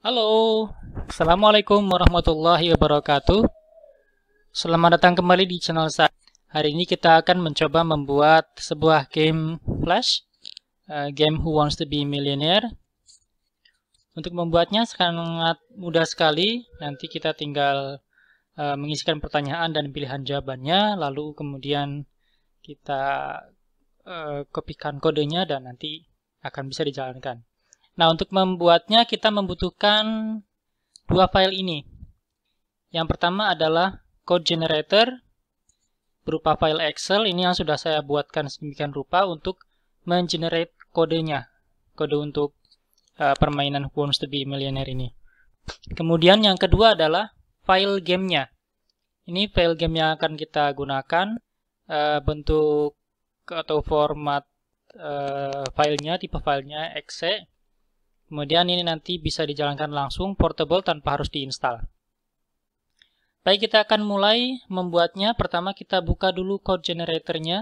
Halo, Assalamualaikum warahmatullahi wabarakatuh. Selamat datang kembali di channel saya. Hari ini kita akan mencoba membuat sebuah game Flash, uh, game Who Wants to Be Millionaire. Untuk membuatnya sangat mudah sekali. Nanti kita tinggal uh, mengisikan pertanyaan dan pilihan jawabannya, lalu kemudian kita uh, eh, kopikan kodenya dan nanti akan bisa dijalankan. Nah, untuk membuatnya kita membutuhkan dua file ini. Yang pertama adalah code generator berupa file Excel. Ini yang sudah saya buatkan sedemikian rupa untuk mengenerate kodenya. Kode untuk uh, permainan Who Wants to be Millionaire ini. Kemudian yang kedua adalah file gamenya. Ini file game yang akan kita gunakan uh, bentuk atau format uh, filenya, tipe filenya exe. Kemudian ini nanti bisa dijalankan langsung portable tanpa harus diinstal. Baik, kita akan mulai membuatnya. Pertama kita buka dulu code generatornya.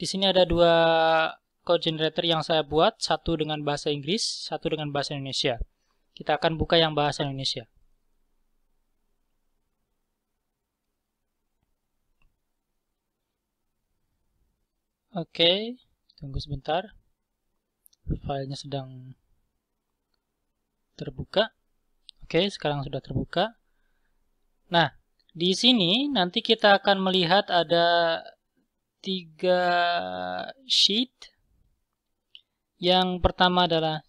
Di sini ada dua code generator yang saya buat, satu dengan bahasa Inggris, satu dengan bahasa Indonesia. Kita akan buka yang bahasa Indonesia. Oke, okay, tunggu sebentar. Filenya sedang terbuka. Oke, sekarang sudah terbuka. Nah, di sini nanti kita akan melihat ada tiga sheet. Yang pertama adalah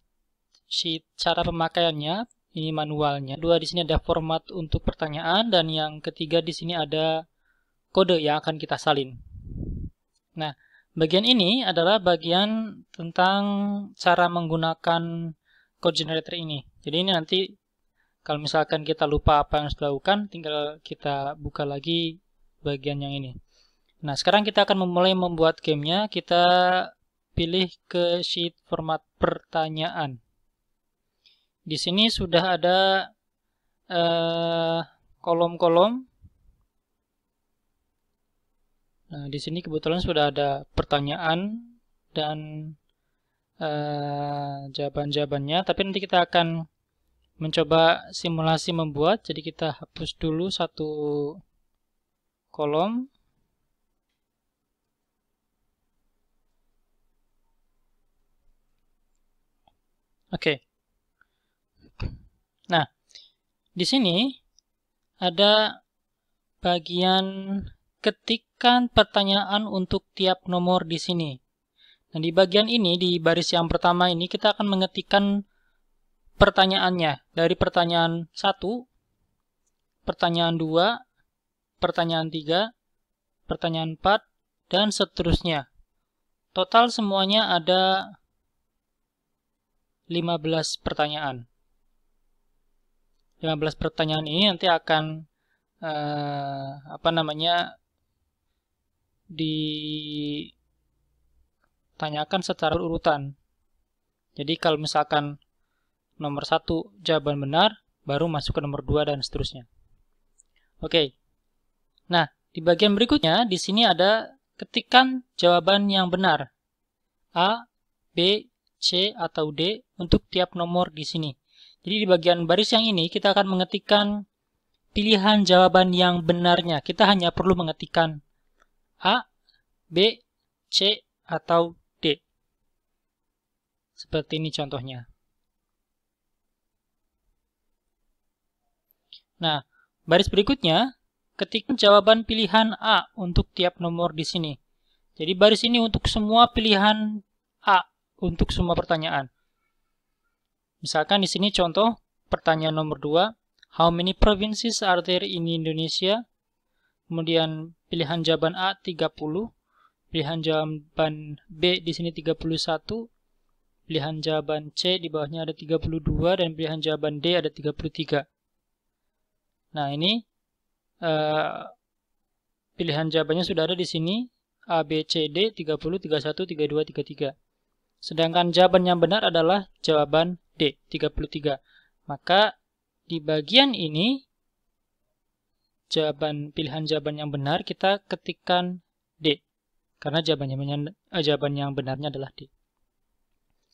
sheet cara pemakaiannya, ini manualnya. Dua di sini ada format untuk pertanyaan dan yang ketiga di sini ada kode yang akan kita salin. Nah, bagian ini adalah bagian tentang cara menggunakan code generator ini. Jadi ini nanti kalau misalkan kita lupa apa yang harus dilakukan, tinggal kita buka lagi bagian yang ini. Nah, sekarang kita akan memulai membuat gamenya. Kita pilih ke sheet format pertanyaan. Di sini sudah ada eh, kolom-kolom. Uh, nah, di sini kebetulan sudah ada pertanyaan dan Eh, jawaban-jawabannya. Tapi nanti kita akan mencoba simulasi membuat. Jadi kita hapus dulu satu kolom. Oke. Okay. Nah, di sini ada bagian ketikan pertanyaan untuk tiap nomor di sini. Nah, di bagian ini, di baris yang pertama ini, kita akan mengetikkan pertanyaannya. Dari pertanyaan 1, pertanyaan 2, pertanyaan 3, pertanyaan 4, dan seterusnya. Total semuanya ada 15 pertanyaan. 15 pertanyaan ini nanti akan uh, apa namanya di tanyakan secara urutan. Jadi kalau misalkan nomor satu jawaban benar, baru masuk ke nomor dua dan seterusnya. Oke. Nah, di bagian berikutnya di sini ada ketikan jawaban yang benar. A, B, C, atau D untuk tiap nomor di sini. Jadi di bagian baris yang ini kita akan mengetikkan pilihan jawaban yang benarnya. Kita hanya perlu mengetikkan A, B, C, atau seperti ini contohnya. Nah, baris berikutnya, ketikkan jawaban pilihan A untuk tiap nomor di sini. Jadi baris ini untuk semua pilihan A untuk semua pertanyaan. Misalkan di sini contoh pertanyaan nomor 2, how many provinces are there in Indonesia? Kemudian pilihan jawaban A 30, pilihan jawaban B di sini 31, Pilihan jawaban C di bawahnya ada 32 dan pilihan jawaban D ada 33. Nah, ini uh, pilihan jawabannya sudah ada di sini A, B, C, D 30, 31, 32, 33. Sedangkan jawaban yang benar adalah jawaban D, 33. Maka di bagian ini jawaban pilihan jawaban yang benar kita ketikkan D. Karena jawabannya eh, jawaban yang benarnya adalah D.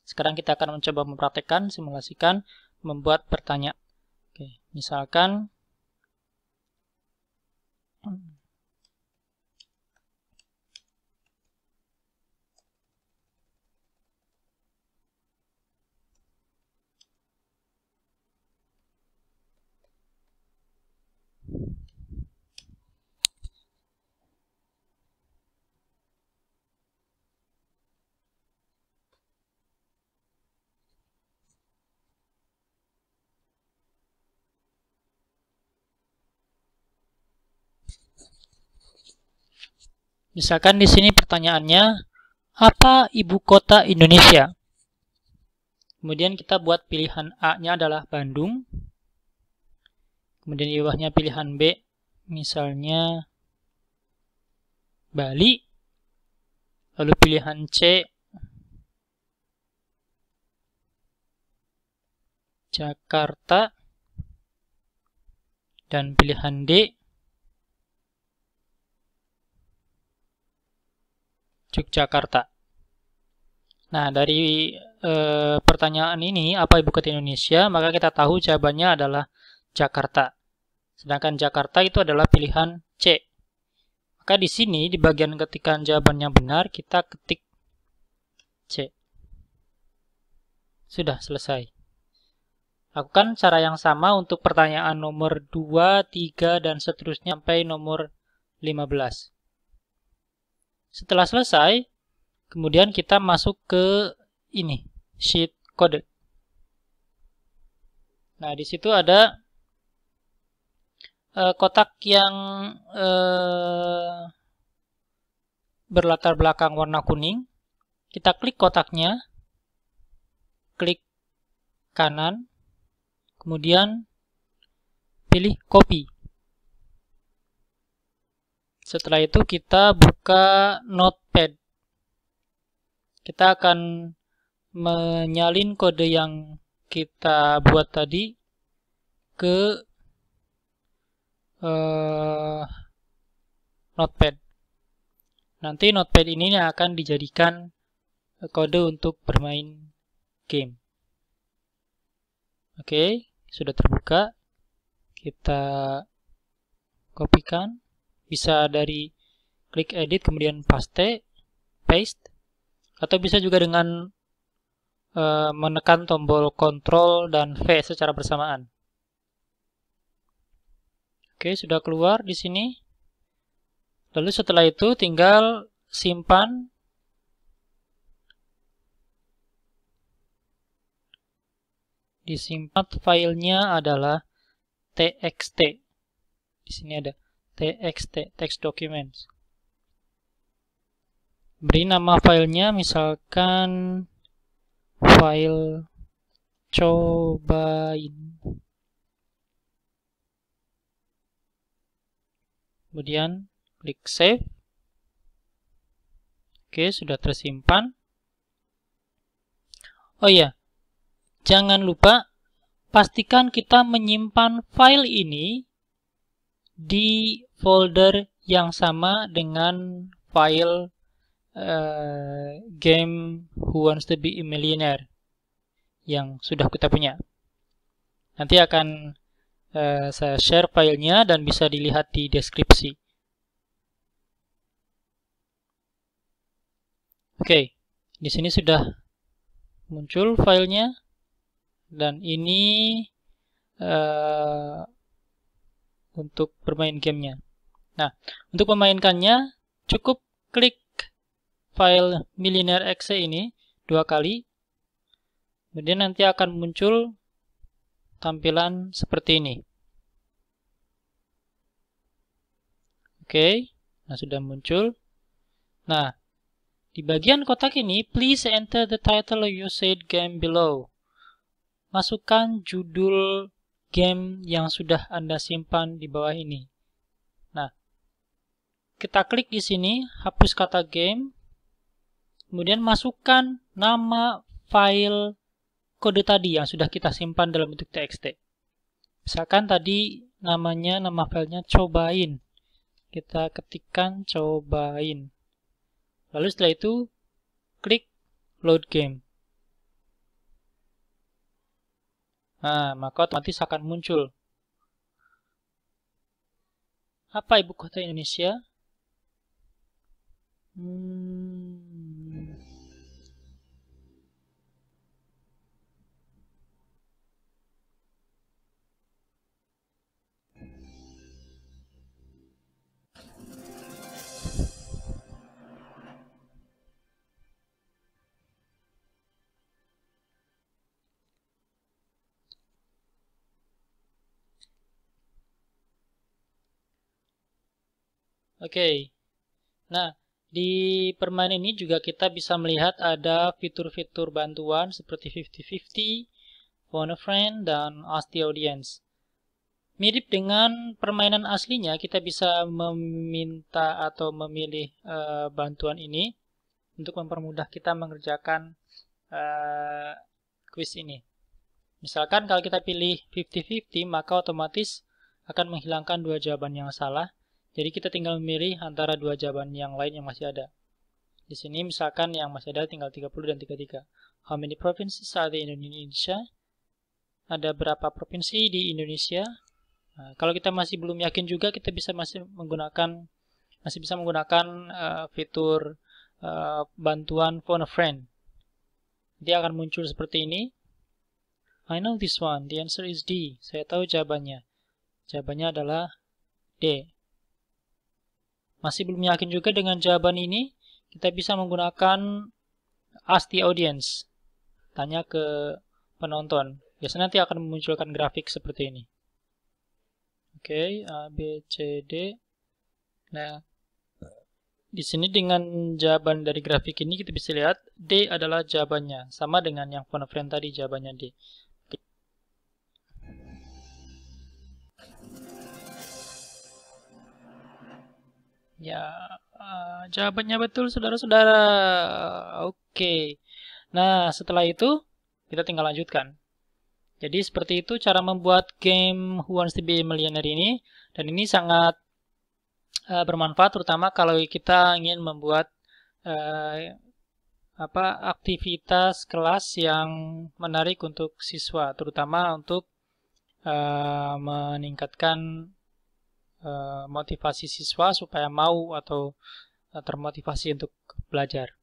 Sekarang kita akan mencoba mempraktekkan, simulasikan, membuat pertanyaan. Oke, misalkan Misalkan di sini pertanyaannya, apa ibu kota Indonesia? Kemudian kita buat pilihan A-nya adalah Bandung. Kemudian di bawahnya pilihan B, misalnya Bali. Lalu pilihan C, Jakarta. Dan pilihan D, Yogyakarta. Nah, dari e, pertanyaan ini, apa ibu kota Indonesia? Maka kita tahu jawabannya adalah Jakarta. Sedangkan Jakarta itu adalah pilihan C. Maka di sini, di bagian ketikan jawaban yang benar, kita ketik C. Sudah selesai. Lakukan cara yang sama untuk pertanyaan nomor 2, 3, dan seterusnya sampai nomor 15. Setelah selesai, kemudian kita masuk ke ini, sheet kode Nah, di situ ada uh, kotak yang uh, berlatar belakang warna kuning. Kita klik kotaknya, klik kanan, kemudian pilih copy. Setelah itu kita buka notepad. Kita akan menyalin kode yang kita buat tadi ke uh, notepad. Nanti notepad ini akan dijadikan kode untuk bermain game. Oke, okay, sudah terbuka. Kita kopikan bisa dari klik edit kemudian paste paste atau bisa juga dengan e, menekan tombol Ctrl dan V secara bersamaan. Oke, sudah keluar di sini. Lalu setelah itu tinggal simpan disimpan filenya adalah txt. Di sini ada txt text documents beri nama filenya misalkan file cobain kemudian klik save Oke, sudah tersimpan. Oh ya, jangan lupa pastikan kita menyimpan file ini di folder yang sama dengan file uh, game Who Wants to Be a Millionaire yang sudah kita punya. Nanti akan uh, saya share filenya dan bisa dilihat di deskripsi. Oke, okay, di sini sudah muncul filenya dan ini uh, untuk bermain gamenya. Nah, untuk memainkannya, cukup klik file Millionaire Exe ini dua kali. Kemudian nanti akan muncul tampilan seperti ini. Oke, nah sudah muncul. Nah, di bagian kotak ini, please enter the title of your said game below. Masukkan judul game yang sudah Anda simpan di bawah ini. Kita klik di sini, hapus kata game. Kemudian masukkan nama file kode tadi yang sudah kita simpan dalam bentuk txt. Misalkan tadi namanya, nama filenya cobain. Kita ketikkan cobain. Lalu setelah itu, klik load game. Nah, maka otomatis akan muncul. Apa ibu kota Indonesia? Hmm. Oke, okay. nah di permain ini juga kita bisa melihat ada fitur-fitur bantuan seperti 50-50, phone a friend, dan ask the audience. Mirip dengan permainan aslinya, kita bisa meminta atau memilih uh, bantuan ini untuk mempermudah kita mengerjakan uh, eh, quiz ini. Misalkan kalau kita pilih 50-50, maka otomatis akan menghilangkan dua jawaban yang salah jadi kita tinggal memilih antara dua jawaban yang lain yang masih ada. Di sini misalkan yang masih ada tinggal 30 dan 33. How many provinces are there in Indonesia? Ada berapa provinsi di Indonesia? Nah, kalau kita masih belum yakin juga kita bisa masih menggunakan masih bisa menggunakan uh, fitur uh, bantuan phone a friend. Dia akan muncul seperti ini. I know this one. The answer is D. Saya tahu jawabannya. Jawabannya adalah D. Masih belum yakin juga dengan jawaban ini, kita bisa menggunakan ask the audience. Tanya ke penonton. Biasanya nanti akan memunculkan grafik seperti ini. Oke, okay, A, B, C, D. Nah, di sini dengan jawaban dari grafik ini kita bisa lihat D adalah jawabannya. Sama dengan yang phone friend tadi jawabannya D. Ya, uh, jawabannya betul saudara-saudara. Oke. Okay. Nah, setelah itu kita tinggal lanjutkan. Jadi seperti itu cara membuat game Who Wants to Be a Millionaire ini dan ini sangat uh, bermanfaat terutama kalau kita ingin membuat uh, apa aktivitas kelas yang menarik untuk siswa terutama untuk uh, meningkatkan Eh, motivasi siswa supaya mau atau eh, termotivasi untuk belajar.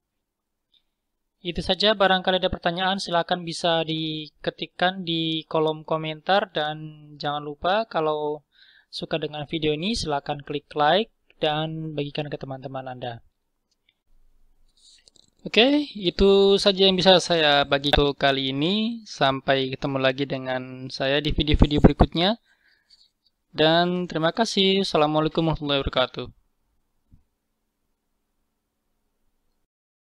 Itu saja barangkali ada pertanyaan silahkan bisa diketikkan di kolom komentar dan jangan lupa kalau suka dengan video ini silahkan klik like dan bagikan ke teman-teman Anda. Oke, okay, itu saja yang bisa saya bagi kali ini. Sampai ketemu lagi dengan saya di video-video berikutnya. Dan terima kasih. Assalamualaikum warahmatullahi wabarakatuh.